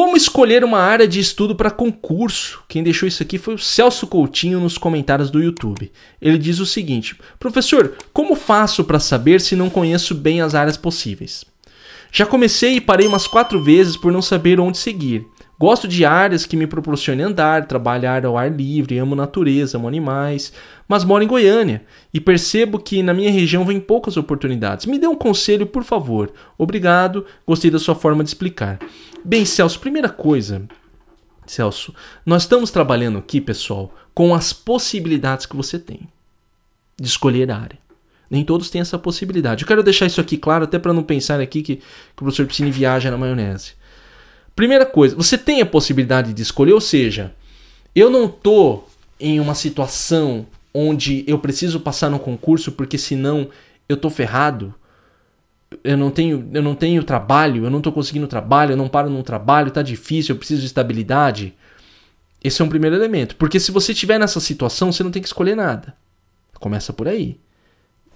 Como escolher uma área de estudo para concurso? Quem deixou isso aqui foi o Celso Coutinho nos comentários do YouTube. Ele diz o seguinte: Professor, como faço para saber se não conheço bem as áreas possíveis? Já comecei e parei umas quatro vezes por não saber onde seguir. Gosto de áreas que me proporcionem andar, trabalhar ao ar livre, amo natureza, amo animais, mas moro em Goiânia e percebo que na minha região vem poucas oportunidades. Me dê um conselho, por favor. Obrigado, gostei da sua forma de explicar. Bem, Celso, primeira coisa, Celso, nós estamos trabalhando aqui, pessoal, com as possibilidades que você tem de escolher a área. Nem todos têm essa possibilidade. Eu quero deixar isso aqui claro, até para não pensar aqui que, que o professor Piscine viaja na maionese. Primeira coisa, você tem a possibilidade de escolher, ou seja, eu não tô em uma situação onde eu preciso passar no concurso porque senão eu tô ferrado. Eu não tenho, eu não tenho trabalho, eu não tô conseguindo trabalho, eu não paro num trabalho, tá difícil, eu preciso de estabilidade. Esse é um primeiro elemento, porque se você estiver nessa situação, você não tem que escolher nada. Começa por aí.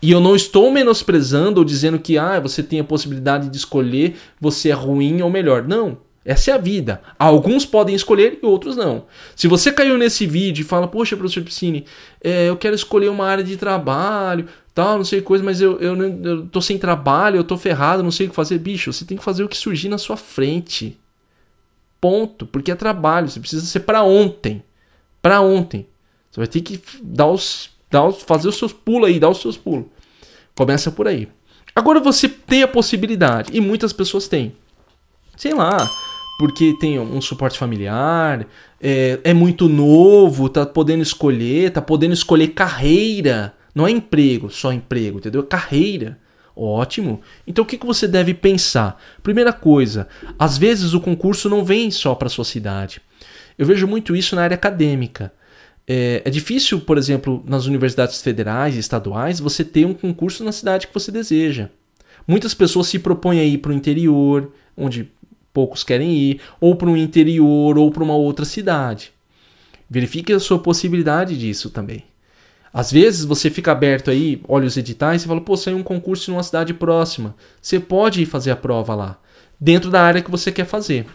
E eu não estou menosprezando ou dizendo que ah, você tem a possibilidade de escolher, você é ruim ou melhor. Não, essa é a vida. Alguns podem escolher e outros não. Se você caiu nesse vídeo e fala, poxa, professor Piscine, é, eu quero escolher uma área de trabalho, tal, não sei coisa, mas eu, eu, eu tô sem trabalho, eu tô ferrado, não sei o que fazer. Bicho, você tem que fazer o que surgir na sua frente. Ponto. Porque é trabalho, você precisa ser para ontem. Para ontem. Você vai ter que dar os, dar os, fazer os seus pulos aí, dar os seus pulos. Começa por aí. Agora você tem a possibilidade, e muitas pessoas têm. Sei lá, porque tem um suporte familiar, é, é, muito novo, tá podendo escolher, tá podendo escolher carreira, não é emprego, só emprego, entendeu? É carreira. Ótimo. Então o que, que você deve pensar? Primeira coisa, às vezes o concurso não vem só para sua cidade. Eu vejo muito isso na área acadêmica. É, é, difícil, por exemplo, nas universidades federais e estaduais, você ter um concurso na cidade que você deseja. Muitas pessoas se propõem a ir para o interior, onde poucos querem ir, ou para o interior, ou para uma outra cidade. Verifique a sua possibilidade disso também. Às vezes você fica aberto aí, olha os editais e fala, pô, saiu um concurso em uma cidade próxima. Você pode ir fazer a prova lá, dentro da área que você quer fazer.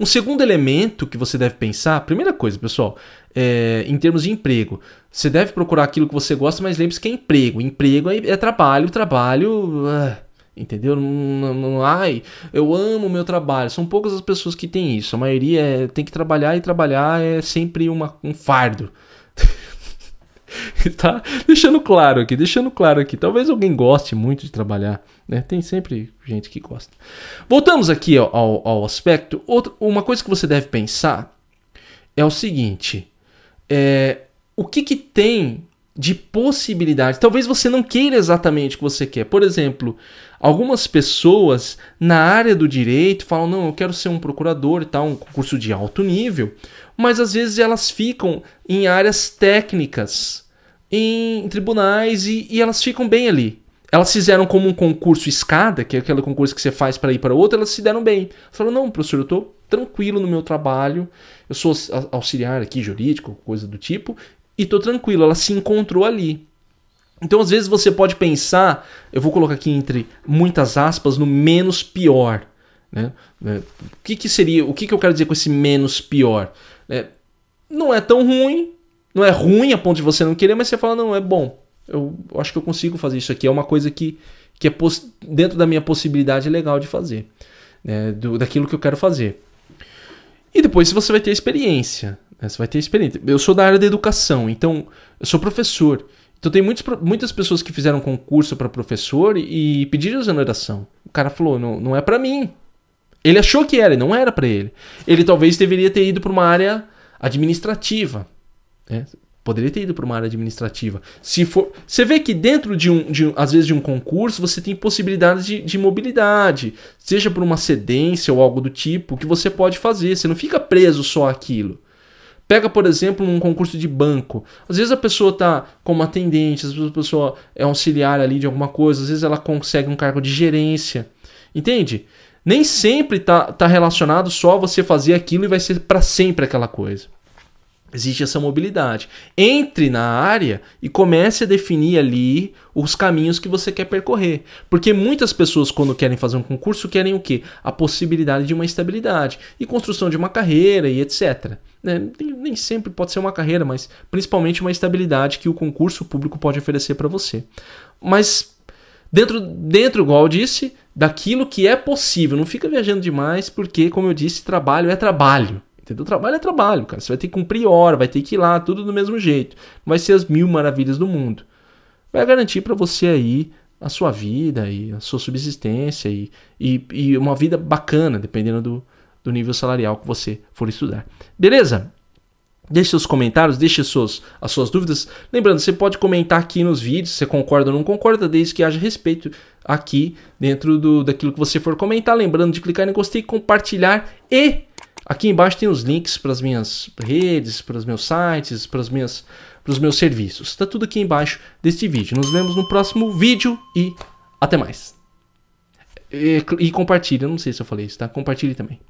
Um segundo elemento que você deve pensar, primeira coisa, pessoal, é, em termos de emprego, você deve procurar aquilo que você gosta, mas lembre-se que é emprego. Emprego é, é trabalho, trabalho. Uh Entendeu? Não, não, ai, eu amo meu trabalho. São poucas as pessoas que têm isso. A maioria é, tem que trabalhar e trabalhar é sempre uma, um fardo. tá deixando claro aqui, deixando claro aqui. Talvez alguém goste muito de trabalhar, né? Tem sempre gente que gosta. Voltamos aqui ao, ao, ao aspecto. Outra, uma coisa que você deve pensar é o seguinte: é, o que, que tem de possibilidades. Talvez você não queira exatamente o que você quer. Por exemplo, algumas pessoas na área do direito falam: não, eu quero ser um procurador e tal, um concurso de alto nível, mas às vezes elas ficam em áreas técnicas, em tribunais e, e elas ficam bem ali. Elas fizeram como um concurso escada, que é aquele concurso que você faz para ir para outro, elas se deram bem. Elas falaram: não, professor, eu estou tranquilo no meu trabalho, eu sou auxiliar aqui jurídico, coisa do tipo, e tô tranquilo, ela se encontrou ali. Então, às vezes você pode pensar, eu vou colocar aqui entre muitas aspas, no menos pior. Né? É, o que, que seria, o que, que eu quero dizer com esse menos pior? É, não é tão ruim, não é ruim a ponto de você não querer, mas você fala, não, é bom. Eu acho que eu consigo fazer isso aqui. É uma coisa que, que é dentro da minha possibilidade legal de fazer, né? Do, daquilo que eu quero fazer. E depois você vai ter a experiência. Né? Você vai ter experiência. Eu sou da área da educação, então eu sou professor. Então tem muitos, muitas pessoas que fizeram concurso para professor e, pediram exoneração. O cara falou, não, não é para mim. Ele achou que era, e não era para ele. Ele talvez deveria ter ido para uma área administrativa. Né? Poderia ter ido para uma área administrativa. Se for, você vê que dentro de um, de um, às vezes de um concurso, você tem possibilidades de, de mobilidade, seja por uma cedência ou algo do tipo que você pode fazer. Você não fica preso só aquilo. Pega, por exemplo, um concurso de banco. Às vezes a pessoa está como atendente, às vezes a pessoa é auxiliar ali de alguma coisa, às vezes ela consegue um cargo de gerência. Entende? Nem sempre está tá relacionado só você fazer aquilo e vai ser para sempre aquela coisa. Existe essa mobilidade. Entre na área e comece a definir ali os caminhos que você quer percorrer. Porque muitas pessoas, quando querem fazer um concurso, querem o quê? A possibilidade de uma estabilidade e construção de uma carreira e etc. Né? Nem sempre pode ser uma carreira, mas principalmente uma estabilidade que o concurso público pode oferecer para você. Mas dentro, dentro, igual eu disse, daquilo que é possível. Não fica viajando demais, porque, como eu disse, trabalho é trabalho. Entendeu? Trabalho é trabalho, cara. Você vai ter que cumprir hora, vai ter que ir lá, tudo do mesmo jeito. Não vai ser as mil maravilhas do mundo. Vai garantir para você aí a sua vida e a sua subsistência e, e, e uma vida bacana, dependendo do, do nível salarial que você for estudar. Beleza? Deixe seus comentários, deixe as suas dúvidas. Lembrando, você pode comentar aqui nos vídeos, se você concorda ou não concorda, desde que haja respeito aqui dentro do, daquilo que você for comentar. Lembrando de clicar em gostei, compartilhar e Aqui embaixo tem os links para as minhas redes, para os meus sites, para os meus, meus serviços. Está tudo aqui embaixo deste vídeo. Nos vemos no próximo vídeo e até mais. E, e compartilha, não sei se eu falei isso, tá? Compartilhe também.